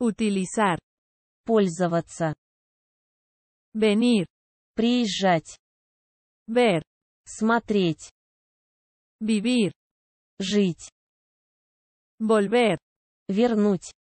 утилизар, Пользоваться. бенир, Приезжать. бер, Смотреть. бивир, Жить. Volver. Вернуть.